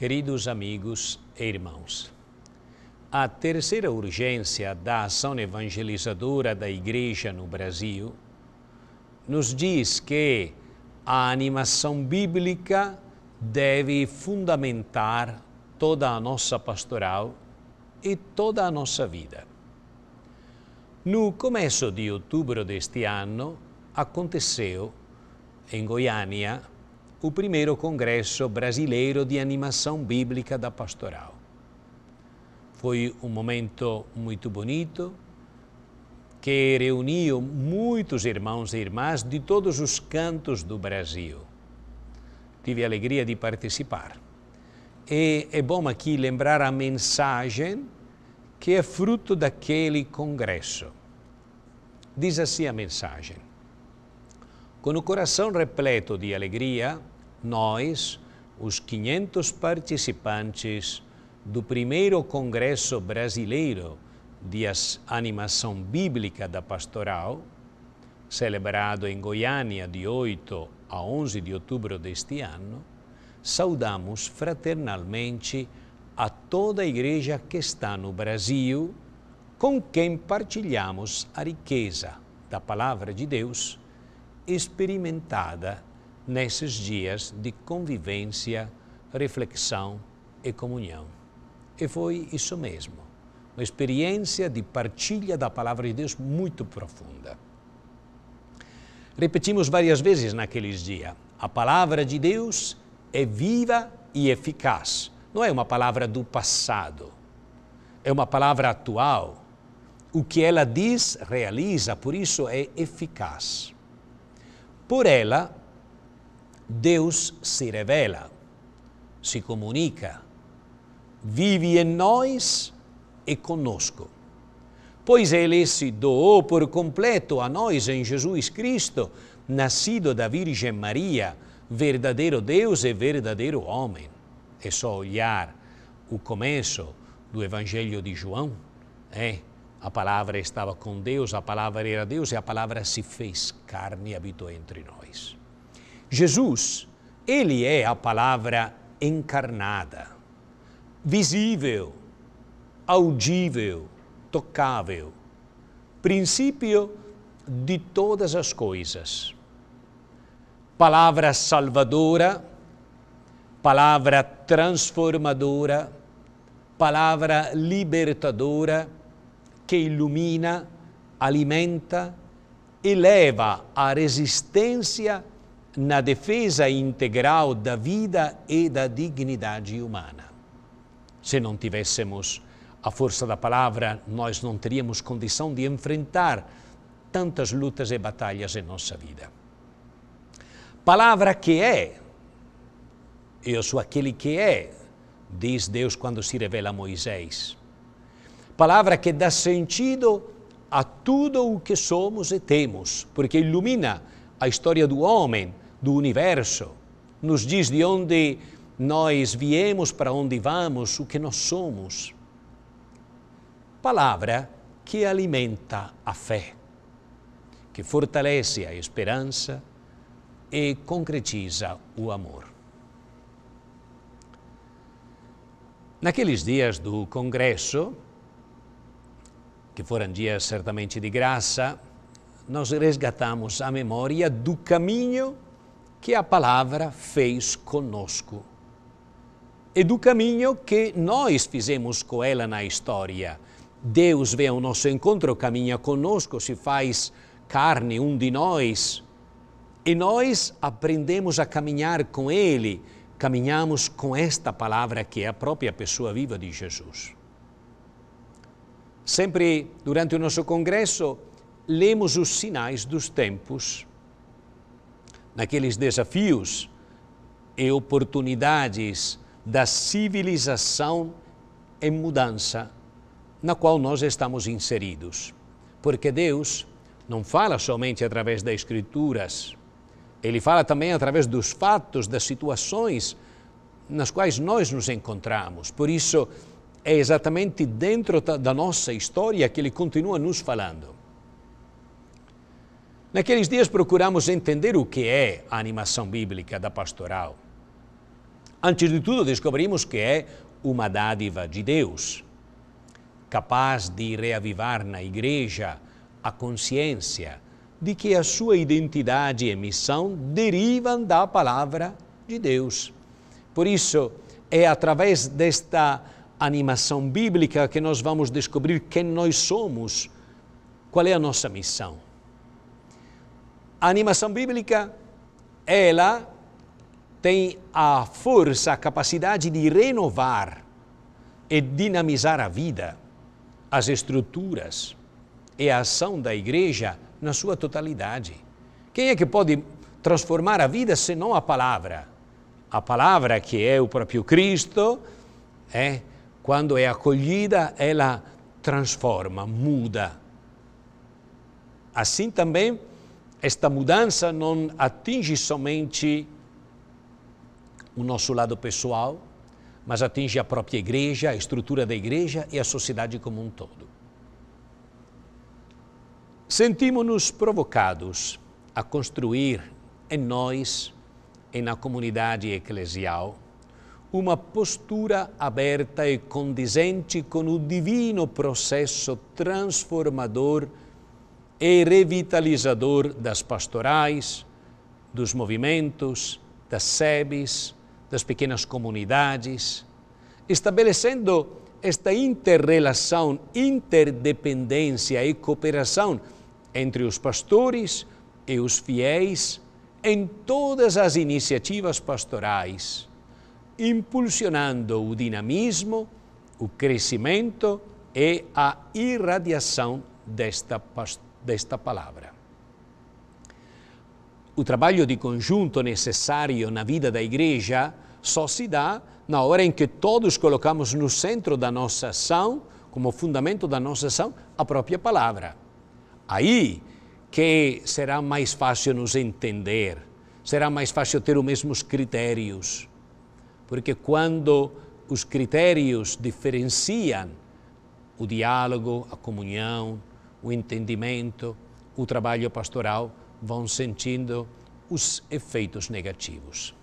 Queridos amigos e irmãos, a terceira urgência da ação evangelizadora da Igreja no Brasil nos diz que a animação bíblica deve fundamentar toda a nossa pastoral e toda a nossa vida. No começo de outubro deste ano, aconteceu, em Goiânia, o primeiro Congresso Brasileiro de Animação Bíblica da Pastoral. Foi um momento muito bonito que reuniu muitos irmãos e irmãs de todos os cantos do Brasil. Tive a alegria de participar. E é bom aqui lembrar a mensagem que é fruto daquele congresso. Diz assim a mensagem: com o coração repleto de alegria, nós, os 500 participantes do primeiro Congresso Brasileiro de Animação Bíblica da Pastoral, celebrado em Goiânia de 8 a 11 de outubro deste ano, saudamos fraternalmente a toda a Igreja que está no Brasil, com quem partilhamos a riqueza da Palavra de Deus experimentada nesses dias de convivência, reflexão e comunhão. E foi isso mesmo, uma experiência de partilha da palavra de Deus muito profunda. Repetimos várias vezes naqueles dias: a palavra de Deus é viva e eficaz. Não é uma palavra do passado, é uma palavra atual. O que ela diz, realiza, por isso é eficaz. Por ela, Deus se revela, se comunica, vive em nós e conosco. Pois ele se doou por completo a nós em Jesus Cristo, nascido da Virgem Maria, verdadeiro Deus e verdadeiro homem. É só olhar o começo do Evangelho de João, é a palavra estava com Deus, a palavra era Deus e a palavra se fez carne e habitou entre nós. Jesus, ele é a palavra encarnada, visível, audível, tocável, princípio de todas as coisas. Palavra salvadora, palavra transformadora, palavra libertadora che illumina, alimenta, eleva a resistência na defesa integral da vida e da dignidade humana. Se não tivéssemos a força da palavra, nós não teríamos condição de enfrentar tantas lutas e batalhas em nossa vida. Palavra que é, eu sou aquele que é, diz Deus quando se revela a Moisés. Palavra que dá sentido a tudo o que somos e temos, porque ilumina a história do homem, do universo, nos diz de onde nós viemos, para onde vamos, o que nós somos. Palavra que alimenta a fé, que fortalece a esperança e concretiza o amor. Naqueles dias do Congresso, que foram dias certamente de graça, nós resgatamos a memória do caminho que a palavra fez conosco e do caminho que nós fizemos com ela na história. Deus vem ao nosso encontro, caminha conosco, se faz carne, um de nós, e nós aprendemos a caminhar com Ele, caminhamos com esta palavra que é a própria pessoa viva de Jesus. Sempre durante o nosso congresso, lemos os sinais dos tempos. Naqueles desafios e oportunidades da civilização em mudança, na qual nós estamos inseridos. Porque Deus não fala somente através das Escrituras, ele fala também através dos fatos, das situações nas quais nós nos encontramos. Por isso, é exatamente dentro da nossa história que ele continua nos falando. Naqueles dias procuramos entender o que é a animação bíblica da pastoral. Antes de tudo, descobrimos que é uma dádiva de Deus, capaz de reavivar na igreja a consciência de que a sua identidade e missão derivam da palavra de Deus. Por isso, é através desta animação bíblica que nós vamos descobrir quem nós somos, qual é a nossa missão. A animação bíblica, ela tem a força, a capacidade de renovar e dinamizar a vida, as estruturas e a ação da igreja na sua totalidade. Quem é que pode transformar a vida senão a palavra? A palavra que é o próprio Cristo, é quando é acolhida, ela transforma, muda. Assim também, esta mudança não atinge somente o nosso lado pessoal, mas atinge a própria igreja, a estrutura da igreja e a sociedade como um todo. Sentimos-nos provocados a construir em nós, e na comunidade eclesial, uma postura aberta e condizente com o divino processo transformador e revitalizador das pastorais, dos movimentos, das sebes, das pequenas comunidades, estabelecendo esta interrelação, interdependência e cooperação entre os pastores e os fiéis em todas as iniciativas pastorais impulsionando o dinamismo, o crescimento e a irradiação desta, desta palavra. O trabalho de conjunto necessário na vida da igreja só se dá na hora em que todos colocamos no centro da nossa ação, como fundamento da nossa ação, a própria palavra. Aí que será mais fácil nos entender, será mais fácil ter os mesmos critérios, porque quando os critérios diferenciam o diálogo, a comunhão, o entendimento, o trabalho pastoral, vão sentindo os efeitos negativos.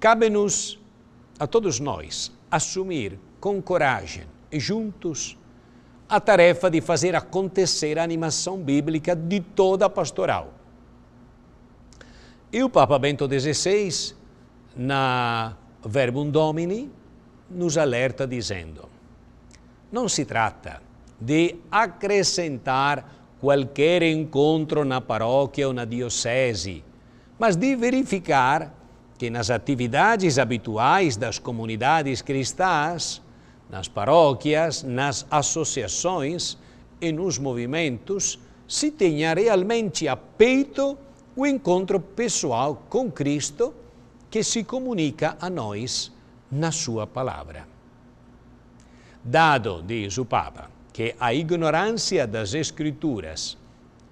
Cabe-nos, a todos nós, assumir com coragem e juntos a tarefa de fazer acontecer a animação bíblica de toda a pastoral. E o Papa Bento XVI na Verbum Domini, nos alerta dizendo: não se trata de acrescentar qualquer encontro na paróquia ou na diocese, mas de verificar que nas atividades habituais das comunidades cristãs, nas paróquias, nas associações e nos movimentos, se tenha realmente a peito o encontro pessoal com Cristo que se comunica a nós na sua palavra. Dado, diz o Papa, que a ignorância das Escrituras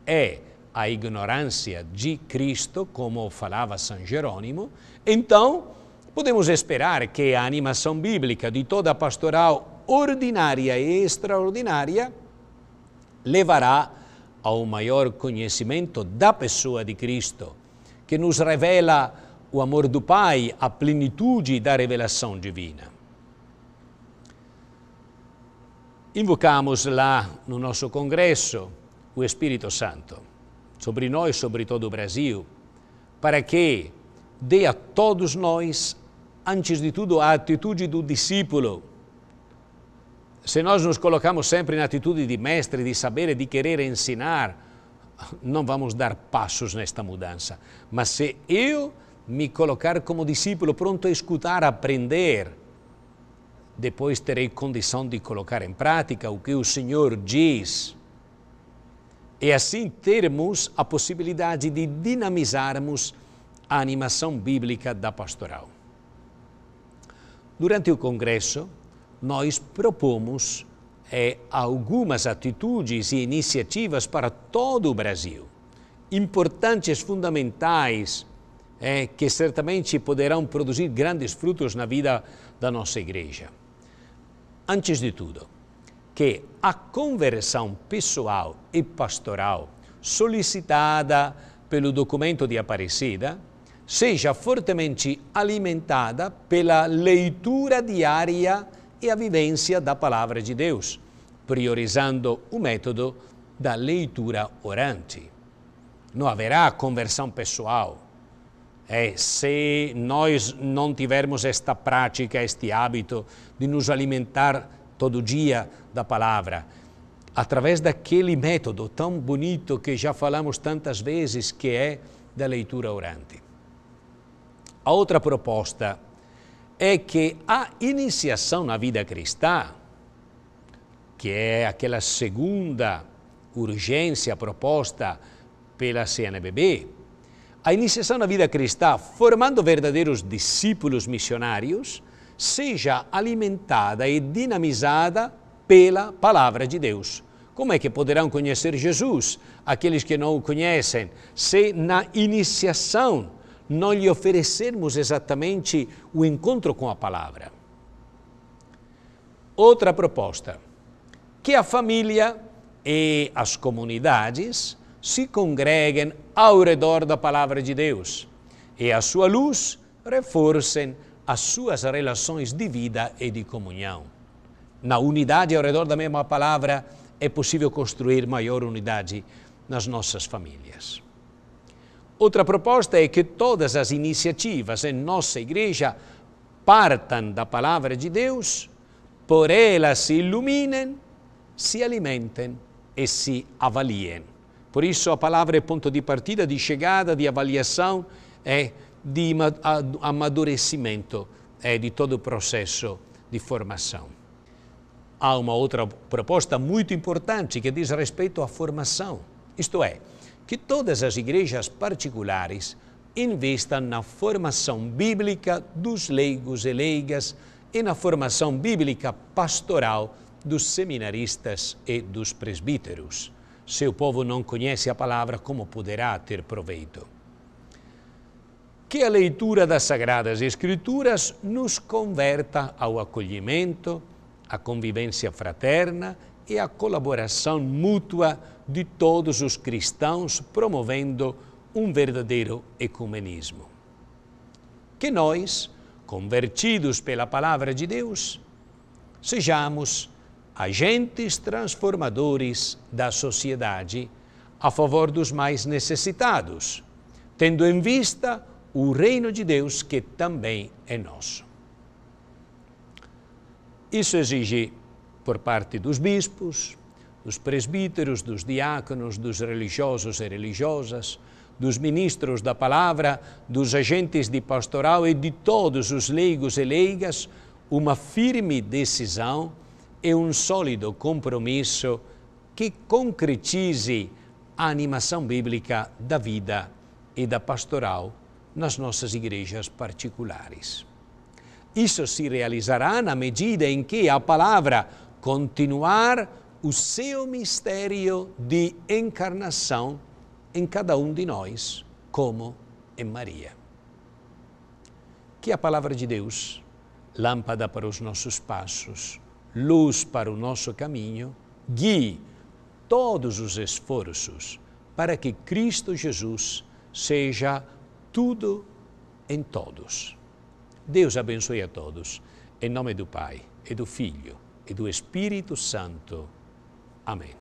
é a ignorância de Cristo, como falava São Jerônimo, então podemos esperar que a animação bíblica de toda a pastoral ordinária e extraordinária levará ao maior conhecimento da pessoa de Cristo, que nos revela o amor do Pai, a plenitude da revelação divina. Invocamos lá no nosso congresso o Espírito Santo, sobre nós, sobre todo o Brasil, para que dê a todos nós, antes de tudo, a atitude do discípulo. Se nós nos colocamos sempre na atitude de mestre, de saber e de querer ensinar, não vamos dar passos nesta mudança. Mas se eu me colocar como discípulo, pronto a escutar, aprender. Depois terei condição de colocar em prática o que o Senhor diz. E é assim termos a possibilidade de dinamizarmos a animação bíblica da pastoral. Durante o congresso, nós propomos é, algumas atitudes e iniciativas para todo o Brasil, importantes, fundamentais é, que certamente poderão produzir grandes frutos na vida da nossa igreja. Antes de tudo, que a conversão pessoal e pastoral solicitada pelo documento de Aparecida seja fortemente alimentada pela leitura diária e a vivência da Palavra de Deus, priorizando o método da leitura orante. Não haverá conversão pessoal é, se nós não tivermos esta prática, este hábito de nos alimentar todo dia da palavra, através daquele método tão bonito que já falamos tantas vezes, que é da leitura orante. A outra proposta é que a iniciação na vida cristã, que é aquela segunda urgência proposta pela CNBB, a iniciação na vida cristã, formando verdadeiros discípulos missionários, seja alimentada e dinamizada pela palavra de Deus. Como é que poderão conhecer Jesus, aqueles que não o conhecem, se na iniciação não lhe oferecermos exatamente o encontro com a palavra? Outra proposta: que a família e as comunidades se congreguem ao redor da palavra de Deus e a sua luz reforcem as suas relações de vida e de comunhão. Na unidade ao redor da mesma palavra é possível construir maior unidade nas nossas famílias. Outra proposta é que todas as iniciativas em nossa igreja partam da palavra de Deus, por ela se iluminem, se alimentem e se avaliem. Por isso, a palavra é ponto de partida, de chegada, de avaliação, é de amadurecimento, é de todo o processo de formação. Há uma outra proposta muito importante que diz respeito à formação, isto é, que todas as igrejas particulares investam na formação bíblica dos leigos e leigas e na formação bíblica pastoral dos seminaristas e dos presbíteros. Se o povo não conhece a palavra, como poderá ter proveito? Que a leitura das Sagradas Escrituras nos converta ao acolhimento, à convivência fraterna e à colaboração mútua de todos os cristãos, promovendo um verdadeiro ecumenismo. Que nós, convertidos pela palavra de Deus, sejamos agentes transformadores da sociedade a favor dos mais necessitados, tendo em vista o reino de Deus que também é nosso. Isso exige, por parte dos bispos, dos presbíteros, dos diáconos, dos religiosos e religiosas, dos ministros da palavra, dos agentes de pastoral e de todos os leigos e leigas, uma firme decisão e um sólido compromisso que concretize a animação bíblica da vida e da pastoral nas nossas igrejas particulares. Isso se realizará na medida em que a palavra continuar o seu mistério de encarnação em cada um de nós, como em Maria. Que a palavra de Deus, lâmpada para os nossos passos, luz para o nosso caminho, guie todos os esforços para que Cristo Jesus seja tudo em todos. Deus abençoe a todos, em nome do Pai, e do Filho, e do Espírito Santo. Amém.